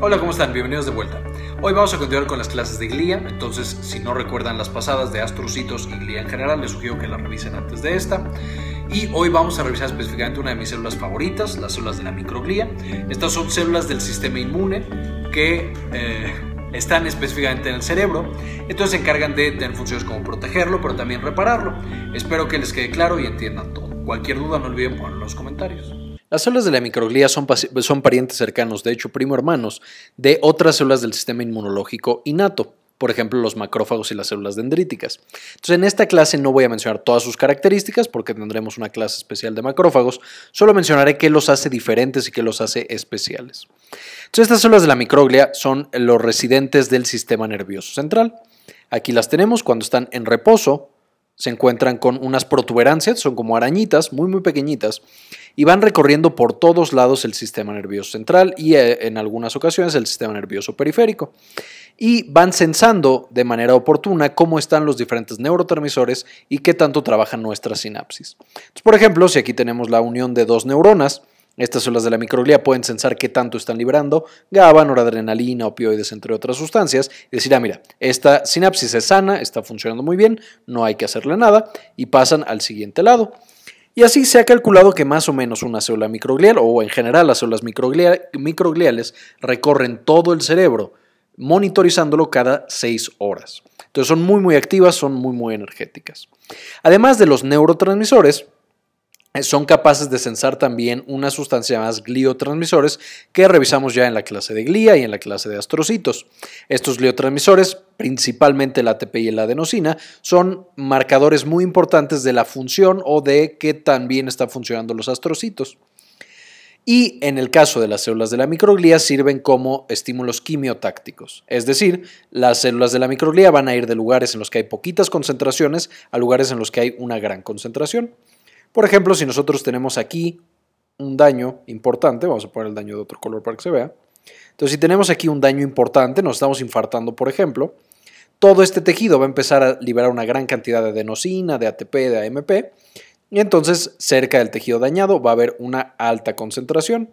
Hola, ¿cómo están? Bienvenidos de vuelta. Hoy vamos a continuar con las clases de glía. entonces si no recuerdan las pasadas de Astrocitos y glía en general, les sugiero que las revisen antes de esta. Y hoy vamos a revisar específicamente una de mis células favoritas, las células de la microglía. Estas son células del sistema inmune que... Eh, están específicamente en el cerebro, entonces se encargan de tener funciones como protegerlo, pero también repararlo. Espero que les quede claro y entiendan todo. Cualquier duda no olviden ponerlo en los comentarios. Las células de la microglía son, son parientes cercanos, de hecho primo hermanos, de otras células del sistema inmunológico innato, por ejemplo, los macrófagos y las células dendríticas. Entonces, en esta clase no voy a mencionar todas sus características porque tendremos una clase especial de macrófagos, solo mencionaré qué los hace diferentes y qué los hace especiales. Entonces, estas células de la microglia son los residentes del sistema nervioso central. Aquí las tenemos cuando están en reposo, se encuentran con unas protuberancias, son como arañitas, muy muy pequeñitas, y van recorriendo por todos lados el sistema nervioso central y eh, en algunas ocasiones el sistema nervioso periférico. Y van sensando de manera oportuna cómo están los diferentes neurotransmisores y qué tanto trabajan nuestras sinapsis. Entonces, por ejemplo, si aquí tenemos la unión de dos neuronas, estas células de la microglía pueden sensar qué tanto están liberando GABA, noradrenalina, opioides, entre otras sustancias, y decir, ah, mira, esta sinapsis es sana, está funcionando muy bien, no hay que hacerle nada, y pasan al siguiente lado. Y así se ha calculado que más o menos una célula microglial, o en general las células microgliales, recorren todo el cerebro, monitorizándolo cada seis horas. Entonces son muy muy activas, son muy muy energéticas. Además de los neurotransmisores, son capaces de censar también una sustancia más gliotransmisores que revisamos ya en la clase de glía y en la clase de astrocitos. Estos gliotransmisores, principalmente el ATP y la adenosina, son marcadores muy importantes de la función o de qué tan bien están funcionando los astrocitos. Y en el caso de las células de la microglía sirven como estímulos quimiotácticos, es decir, las células de la microglía van a ir de lugares en los que hay poquitas concentraciones a lugares en los que hay una gran concentración. Por ejemplo, si nosotros tenemos aquí un daño importante, vamos a poner el daño de otro color para que se vea. Entonces, si tenemos aquí un daño importante, nos estamos infartando, por ejemplo, todo este tejido va a empezar a liberar una gran cantidad de adenosina, de ATP, de AMP, y entonces cerca del tejido dañado va a haber una alta concentración.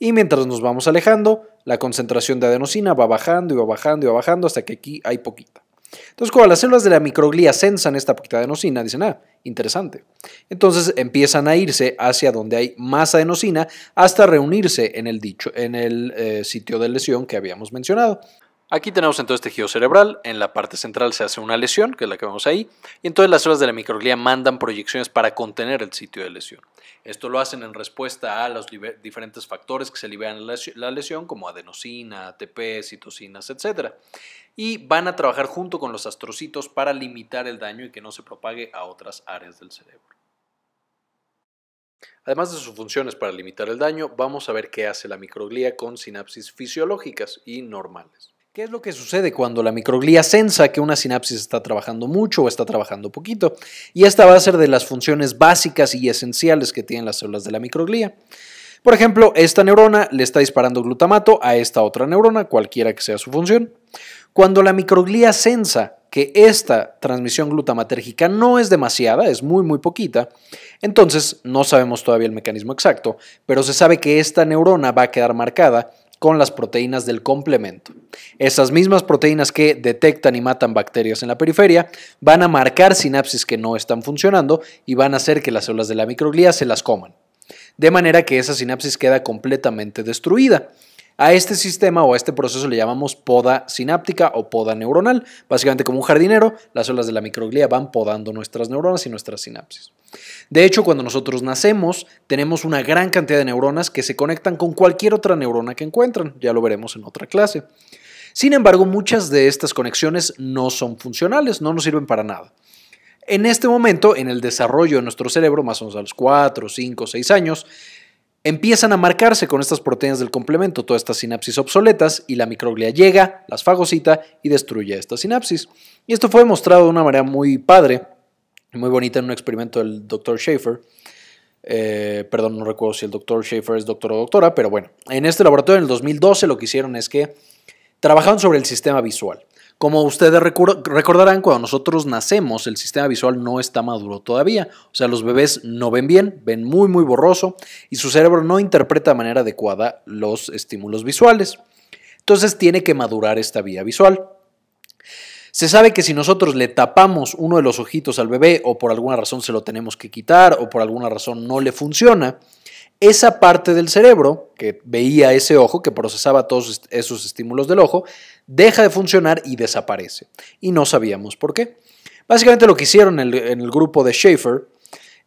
Y mientras nos vamos alejando, la concentración de adenosina va bajando y va bajando y va bajando hasta que aquí hay poquita. Entonces, cuando las células de la microglía sensan esta poquita adenosina, dicen, ah, interesante. Entonces empiezan a irse hacia donde hay más adenosina hasta reunirse en el, en el eh, sitio de lesión que habíamos mencionado. Aquí tenemos entonces tejido este cerebral, en la parte central se hace una lesión, que es la que vemos ahí, y entonces las células de la microglía mandan proyecciones para contener el sitio de lesión. Esto lo hacen en respuesta a los diferentes factores que se liberan en la lesión, como adenosina, ATP, citocinas, etc. Y van a trabajar junto con los astrocitos para limitar el daño y que no se propague a otras áreas del cerebro. Además de sus funciones para limitar el daño, vamos a ver qué hace la microglía con sinapsis fisiológicas y normales. ¿Qué es lo que sucede cuando la microglía sensa que una sinapsis está trabajando mucho o está trabajando poquito? Y esta va a ser de las funciones básicas y esenciales que tienen las células de la microglía. Por ejemplo, esta neurona le está disparando glutamato a esta otra neurona, cualquiera que sea su función. Cuando la microglía sensa que esta transmisión glutamatérgica no es demasiada, es muy muy poquita, entonces no sabemos todavía el mecanismo exacto, pero se sabe que esta neurona va a quedar marcada con las proteínas del complemento. Esas mismas proteínas que detectan y matan bacterias en la periferia van a marcar sinapsis que no están funcionando y van a hacer que las células de la microglía se las coman. De manera que esa sinapsis queda completamente destruida. A este sistema o a este proceso le llamamos poda sináptica o poda neuronal. Básicamente como un jardinero, las células de la microglía van podando nuestras neuronas y nuestras sinapsis. De hecho, cuando nosotros nacemos, tenemos una gran cantidad de neuronas que se conectan con cualquier otra neurona que encuentran. Ya lo veremos en otra clase. Sin embargo, muchas de estas conexiones no son funcionales, no nos sirven para nada. En este momento, en el desarrollo de nuestro cerebro, más o menos a los 4, 5, 6 años, empiezan a marcarse con estas proteínas del complemento, todas estas sinapsis obsoletas, y la microglia llega, las fagocita y destruye esta sinapsis. Y esto fue demostrado de una manera muy padre, muy bonita en un experimento del Dr. Schaefer. Eh, perdón, no recuerdo si el Dr. Schaefer es doctor o doctora, pero bueno, en este laboratorio en el 2012 lo que hicieron es que trabajaron sobre el sistema visual. Como ustedes recordarán, cuando nosotros nacemos, el sistema visual no está maduro todavía. O sea, los bebés no ven bien, ven muy, muy borroso y su cerebro no interpreta de manera adecuada los estímulos visuales. Entonces tiene que madurar esta vía visual. Se sabe que si nosotros le tapamos uno de los ojitos al bebé o por alguna razón se lo tenemos que quitar o por alguna razón no le funciona, esa parte del cerebro que veía ese ojo, que procesaba todos esos estímulos del ojo, deja de funcionar y desaparece. Y no sabíamos por qué. Básicamente lo que hicieron en el, grupo de Schaefer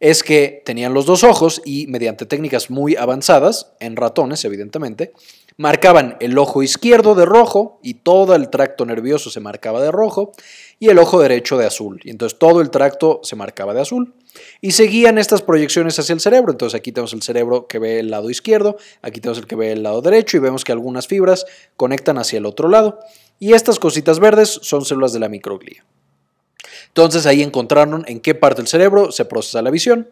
es que tenían los dos ojos y mediante técnicas muy avanzadas, en ratones evidentemente, marcaban el ojo izquierdo de rojo y todo el tracto nervioso se marcaba de rojo y el ojo derecho de azul. entonces todo el tracto se marcaba de azul. Y seguían estas proyecciones hacia el cerebro. Entonces aquí tenemos el cerebro que ve el lado izquierdo, aquí tenemos el que ve el lado derecho y vemos que algunas fibras conectan hacia el otro lado. Y estas cositas verdes son células de la microglía. Entonces ahí encontraron en qué parte del cerebro se procesa la visión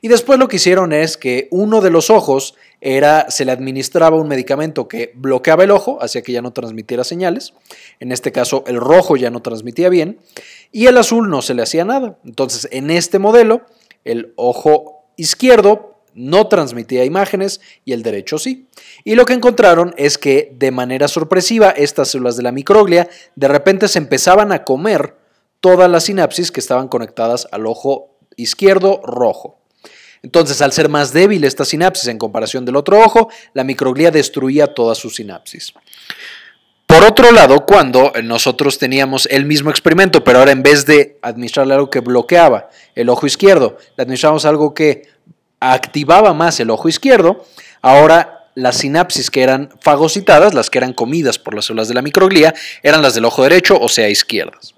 y después lo que hicieron es que uno de los ojos era, se le administraba un medicamento que bloqueaba el ojo, hacía que ya no transmitiera señales. En este caso, el rojo ya no transmitía bien y el azul no se le hacía nada. Entonces, en este modelo, el ojo izquierdo no transmitía imágenes y el derecho sí. Y lo que encontraron es que de manera sorpresiva estas células de la microglia de repente se empezaban a comer todas las sinapsis que estaban conectadas al ojo izquierdo rojo. Entonces, al ser más débil esta sinapsis en comparación del otro ojo, la microglía destruía todas sus sinapsis. Por otro lado, cuando nosotros teníamos el mismo experimento, pero ahora en vez de administrarle algo que bloqueaba el ojo izquierdo, administramos algo que activaba más el ojo izquierdo, ahora las sinapsis que eran fagocitadas, las que eran comidas por las células de la microglía, eran las del ojo derecho, o sea, izquierdas.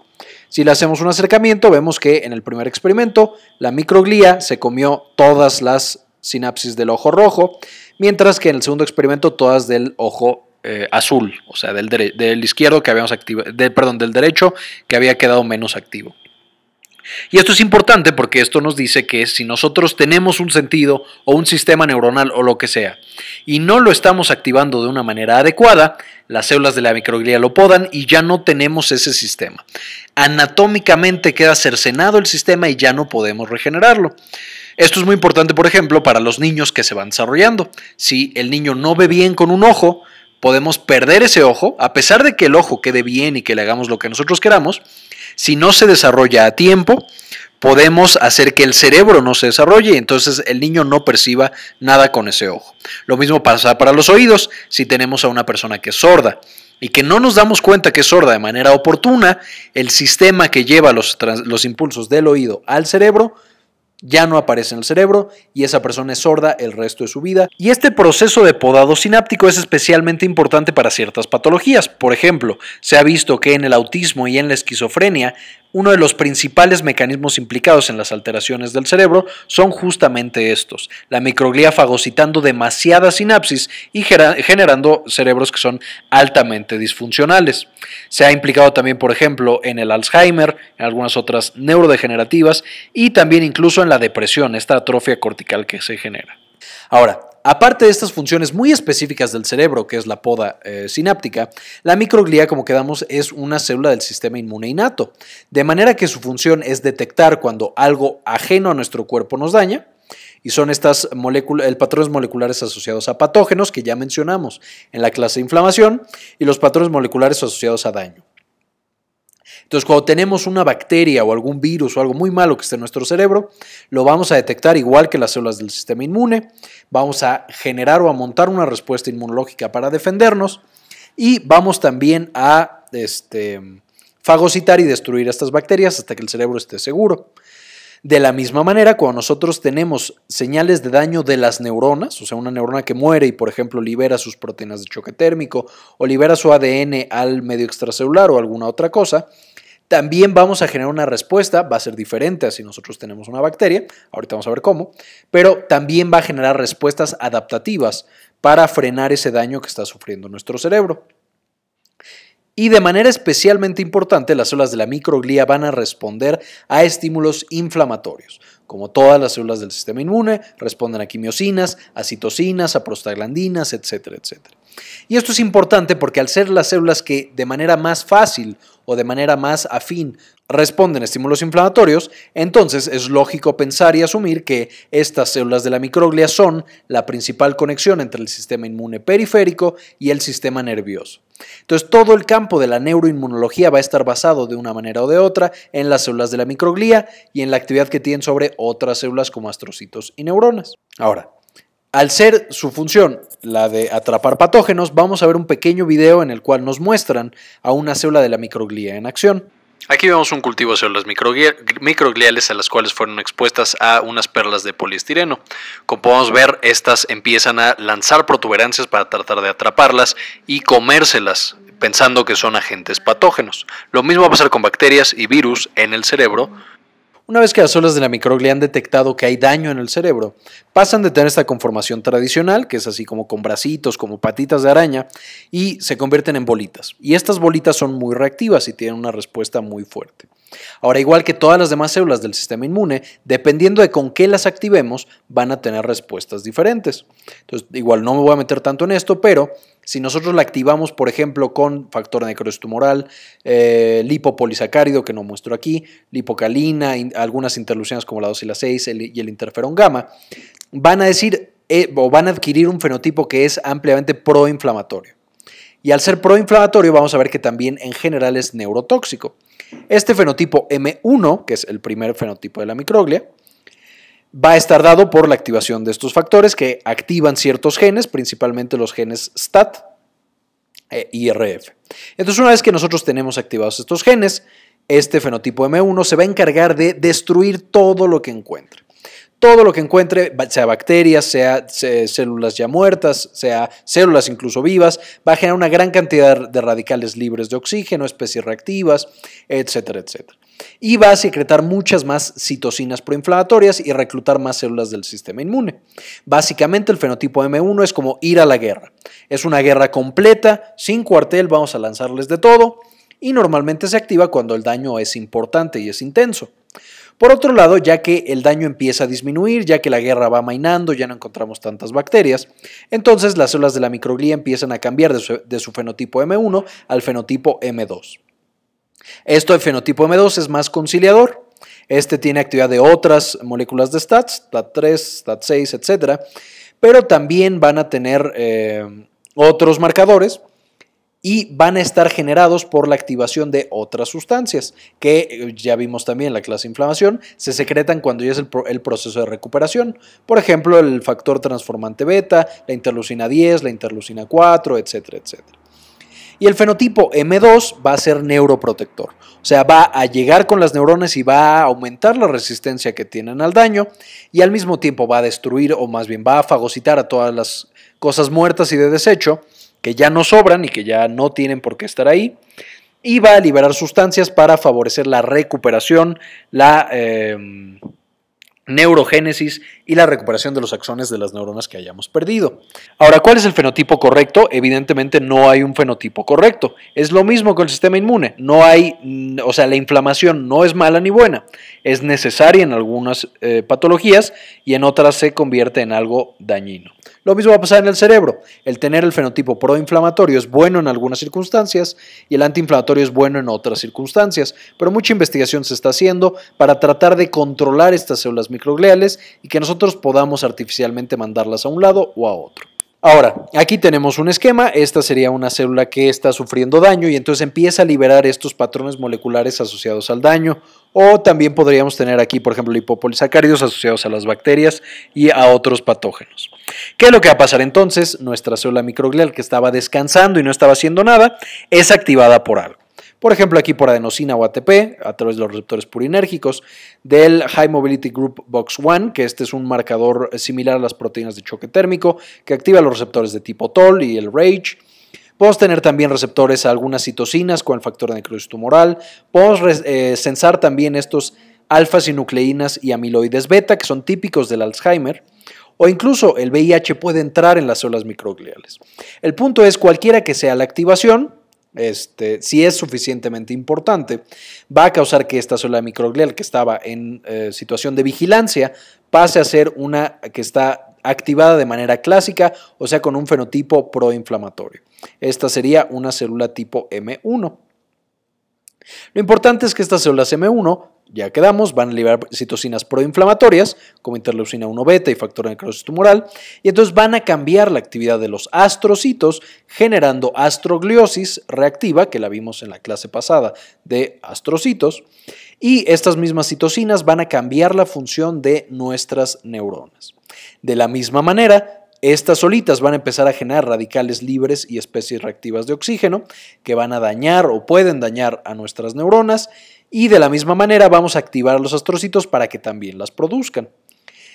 Si le hacemos un acercamiento, vemos que en el primer experimento la microglía se comió todas las sinapsis del ojo rojo, mientras que en el segundo experimento todas del ojo eh, azul, o sea, del, del izquierdo que habíamos activado, perdón, del derecho que había quedado menos activo. Y esto es importante porque esto nos dice que si nosotros tenemos un sentido o un sistema neuronal o lo que sea, y no lo estamos activando de una manera adecuada, las células de la microglía lo podan y ya no tenemos ese sistema. Anatómicamente queda cercenado el sistema y ya no podemos regenerarlo. Esto es muy importante, por ejemplo, para los niños que se van desarrollando. Si el niño no ve bien con un ojo, podemos perder ese ojo, a pesar de que el ojo quede bien y que le hagamos lo que nosotros queramos, si no se desarrolla a tiempo, podemos hacer que el cerebro no se desarrolle y entonces el niño no perciba nada con ese ojo. Lo mismo pasa para los oídos si tenemos a una persona que es sorda y que no nos damos cuenta que es sorda de manera oportuna, el sistema que lleva los, impulsos del oído al cerebro ya no aparece en el cerebro y esa persona es sorda el resto de su vida. Y este proceso de podado sináptico es especialmente importante para ciertas patologías. Por ejemplo, se ha visto que en el autismo y en la esquizofrenia uno de los principales mecanismos implicados en las alteraciones del cerebro son justamente estos, la microglía fagocitando demasiada sinapsis y generando cerebros que son altamente disfuncionales. Se ha implicado también, por ejemplo, en el Alzheimer, en algunas otras neurodegenerativas y también incluso en la depresión, esta atrofia cortical que se genera. Ahora, Aparte de estas funciones muy específicas del cerebro, que es la poda eh, sináptica, la microglía, como quedamos, es una célula del sistema inmune innato, de manera que su función es detectar cuando algo ajeno a nuestro cuerpo nos daña. Y son estas moléculas, el patrones moleculares asociados a patógenos que ya mencionamos en la clase de inflamación y los patrones moleculares asociados a daño. Entonces, cuando tenemos una bacteria o algún virus o algo muy malo que esté en nuestro cerebro, lo vamos a detectar igual que las células del sistema inmune, vamos a generar o a montar una respuesta inmunológica para defendernos y vamos también a este, fagocitar y destruir estas bacterias hasta que el cerebro esté seguro. De la misma manera, cuando nosotros tenemos señales de daño de las neuronas, o sea, una neurona que muere y, por ejemplo, libera sus proteínas de choque térmico o libera su ADN al medio extracelular o alguna otra cosa, también vamos a generar una respuesta, va a ser diferente a si nosotros tenemos una bacteria, ahorita vamos a ver cómo, pero también va a generar respuestas adaptativas para frenar ese daño que está sufriendo nuestro cerebro. Y de manera especialmente importante, las células de la microglía van a responder a estímulos inflamatorios. Como todas las células del sistema inmune, responden a quimiosinas, a citocinas, a prostaglandinas, etcétera, etcétera. Y esto es importante porque al ser las células que de manera más fácil o de manera más afín responden a estímulos inflamatorios, entonces es lógico pensar y asumir que estas células de la microglia son la principal conexión entre el sistema inmune periférico y el sistema nervioso. Entonces, todo el campo de la neuroinmunología va a estar basado de una manera o de otra en las células de la microglia y en la actividad que tienen sobre otras células como astrocitos y neuronas. Ahora, al ser su función la de atrapar patógenos, vamos a ver un pequeño video en el cual nos muestran a una célula de la microglía en acción. Aquí vemos un cultivo de células microgliales a las cuales fueron expuestas a unas perlas de poliestireno. Como podemos ver, estas empiezan a lanzar protuberancias para tratar de atraparlas y comérselas, pensando que son agentes patógenos. Lo mismo va a pasar con bacterias y virus en el cerebro, una vez que las células de la microglia han detectado que hay daño en el cerebro, pasan de tener esta conformación tradicional, que es así como con bracitos, como patitas de araña, y se convierten en bolitas. Y estas bolitas son muy reactivas y tienen una respuesta muy fuerte. Ahora, igual que todas las demás células del sistema inmune, dependiendo de con qué las activemos, van a tener respuestas diferentes. Entonces, igual no me voy a meter tanto en esto, pero si nosotros la activamos, por ejemplo, con factor necrosis tumoral, eh, lipopolisacárido, que no muestro aquí, lipocalina, algunas interlucinas como la 2 y la 6 y el interferón gamma, van a decir eh, o van a adquirir un fenotipo que es ampliamente proinflamatorio. Y al ser proinflamatorio, vamos a ver que también en general es neurotóxico. Este fenotipo M1, que es el primer fenotipo de la microglia, va a estar dado por la activación de estos factores que activan ciertos genes, principalmente los genes STAT e eh, IRF. Entonces, una vez que nosotros tenemos activados estos genes, este fenotipo M1 se va a encargar de destruir todo lo que encuentre. Todo lo que encuentre, sea bacterias, sea, células ya muertas, sea células incluso vivas, va a generar una gran cantidad de radicales libres de oxígeno, especies reactivas, etcétera, etcétera y va a secretar muchas más citocinas proinflamatorias y reclutar más células del sistema inmune. Básicamente el fenotipo M1 es como ir a la guerra. Es una guerra completa, sin cuartel, vamos a lanzarles de todo y normalmente se activa cuando el daño es importante y es intenso. Por otro lado, ya que el daño empieza a disminuir, ya que la guerra va mainando, ya no encontramos tantas bacterias, entonces las células de la microglía empiezan a cambiar de su fenotipo M1 al fenotipo M2. Esto el fenotipo M2 es más conciliador. Este tiene actividad de otras moléculas de STATs, STAT3, STAT6, etc. Pero también van a tener eh, otros marcadores y van a estar generados por la activación de otras sustancias, que eh, ya vimos también en la clase inflamación, se secretan cuando ya es el, el proceso de recuperación. Por ejemplo, el factor transformante beta, la interlucina 10, la interlucina 4, etcétera, etcétera. Y el fenotipo M2 va a ser neuroprotector, o sea, va a llegar con las neuronas y va a aumentar la resistencia que tienen al daño y al mismo tiempo va a destruir o más bien va a fagocitar a todas las cosas muertas y de desecho que ya no sobran y que ya no tienen por qué estar ahí y va a liberar sustancias para favorecer la recuperación, la... Em, neurogénesis y la recuperación de los axones de las neuronas que hayamos perdido. Ahora, ¿cuál es el fenotipo correcto? Evidentemente no hay un fenotipo correcto. Es lo mismo con el sistema inmune. No hay, mm, o sea, la inflamación no es mala ni buena. Es necesaria en algunas eh, patologías y en otras se convierte en algo dañino. Lo mismo va a pasar en el cerebro. El tener el fenotipo proinflamatorio es bueno en algunas circunstancias y el antiinflamatorio es bueno en otras circunstancias, pero mucha investigación se está haciendo para tratar de controlar estas células microgliales y que nosotros podamos artificialmente mandarlas a un lado o a otro. Ahora, aquí tenemos un esquema, esta sería una célula que está sufriendo daño y entonces empieza a liberar estos patrones moleculares asociados al daño o también podríamos tener aquí, por ejemplo, lipopolisacáridos asociados a las bacterias y a otros patógenos. ¿Qué es lo que va a pasar entonces? Nuestra célula microglial que estaba descansando y no estaba haciendo nada es activada por algo por ejemplo aquí por adenosina o ATP, a través de los receptores purinérgicos, del High Mobility Group Box1, que este es un marcador eh, similar a las proteínas de choque térmico, que activa los receptores de tipo TOL y el RAGE. Podemos tener también receptores a algunas citocinas con el factor de necrosis tumoral. Podemos eh, censar también estos alfas y y amiloides beta, que son típicos del Alzheimer o incluso el VIH puede entrar en las células microgliales. El punto es cualquiera que sea la activación, este, si es suficientemente importante, va a causar que esta célula microglial que estaba en eh, situación de vigilancia pase a ser una que está activada de manera clásica, o sea, con un fenotipo proinflamatorio. Esta sería una célula tipo M1. Lo importante es que estas células M1 ya quedamos, van a liberar citocinas proinflamatorias como interleucina 1 beta y factor de necrosis tumoral, y entonces van a cambiar la actividad de los astrocitos generando astrogliosis reactiva, que la vimos en la clase pasada de astrocitos, y estas mismas citocinas van a cambiar la función de nuestras neuronas. De la misma manera, estas solitas van a empezar a generar radicales libres y especies reactivas de oxígeno que van a dañar o pueden dañar a nuestras neuronas y de la misma manera vamos a activar a los astrocitos para que también las produzcan.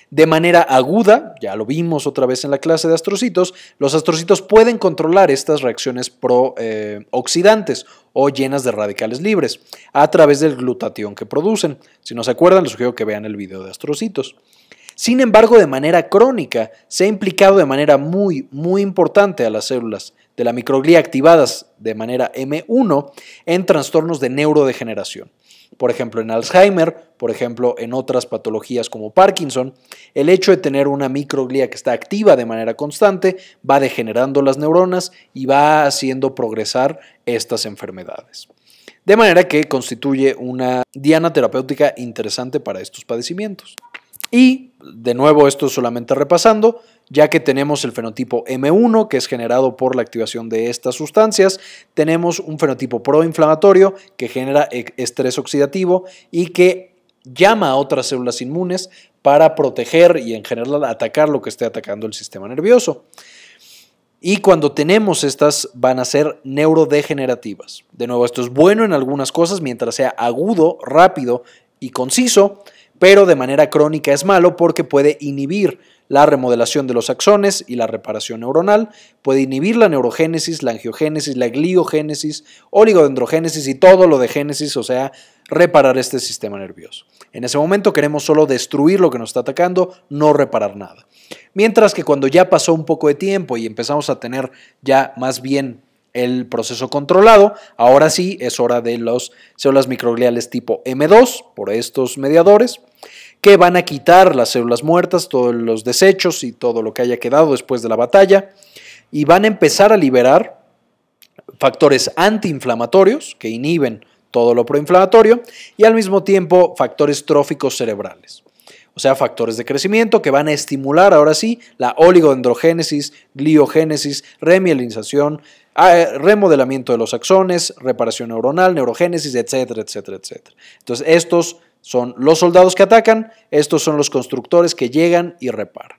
De manera aguda, ya lo vimos otra vez en la clase de astrocitos, los astrocitos pueden controlar estas reacciones pro-oxidantes eh, o llenas de radicales libres a través del glutatión que producen. Si no se acuerdan, les sugiero que vean el video de astrocitos. Sin embargo, de manera crónica, se ha implicado de manera muy, muy importante a las células de la microglía activadas de manera M1 en trastornos de neurodegeneración. Por ejemplo, en Alzheimer, por ejemplo, en otras patologías como Parkinson, el hecho de tener una microglía que está activa de manera constante va degenerando las neuronas y va haciendo progresar estas enfermedades. De manera que constituye una diana terapéutica interesante para estos padecimientos. Y, de nuevo, esto solamente repasando, ya que tenemos el fenotipo M1, que es generado por la activación de estas sustancias, tenemos un fenotipo proinflamatorio que genera e, estrés oxidativo y que llama a otras células inmunes para proteger y en general atacar lo que esté atacando el sistema nervioso. Y cuando tenemos estas van a ser neurodegenerativas. De nuevo, esto es bueno en algunas cosas mientras sea agudo, rápido y conciso, pero de manera crónica es malo porque puede inhibir la remodelación de los axones y la reparación neuronal, puede inhibir la neurogénesis, la angiogénesis, la gliogénesis, oligodendrogénesis y todo lo de génesis, o sea, reparar este sistema nervioso. En ese momento queremos solo destruir lo que nos está atacando, no reparar nada. Mientras que cuando ya pasó un poco de tiempo y empezamos a tener ya más bien el proceso controlado. Ahora sí es hora de las células microgliales tipo M2 por estos mediadores que van a quitar las células muertas, todos los desechos y todo lo que haya quedado después de la batalla y van a empezar a liberar factores antiinflamatorios que inhiben todo lo proinflamatorio y al mismo tiempo factores tróficos cerebrales o sea, factores de crecimiento que van a estimular ahora sí la oligodendrogénesis, gliogénesis, remielinización, Ah, eh, remodelamiento de los axones, reparación neuronal, neurogénesis, etcétera, etcétera, etcétera. Entonces, estos son los soldados que atacan, estos son los constructores que llegan y reparan.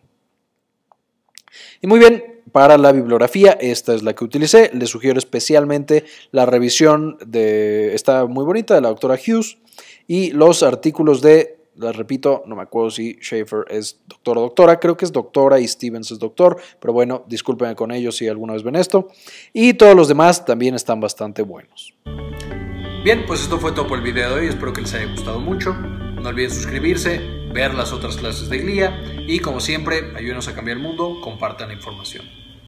Y muy bien, para la bibliografía, esta es la que utilicé. Les sugiero especialmente la revisión de, está muy bonita, de la doctora Hughes, y los artículos de les repito, no me acuerdo si Schaefer es doctor o doctora, creo que es doctora y Stevens es doctor, pero bueno, discúlpenme con ellos si alguna vez ven esto. Y todos los demás también están bastante buenos. Bien, pues esto fue todo por el video de hoy, espero que les haya gustado mucho. No olviden suscribirse, ver las otras clases de Glia y como siempre, ayúdenos a cambiar el mundo, compartan la información.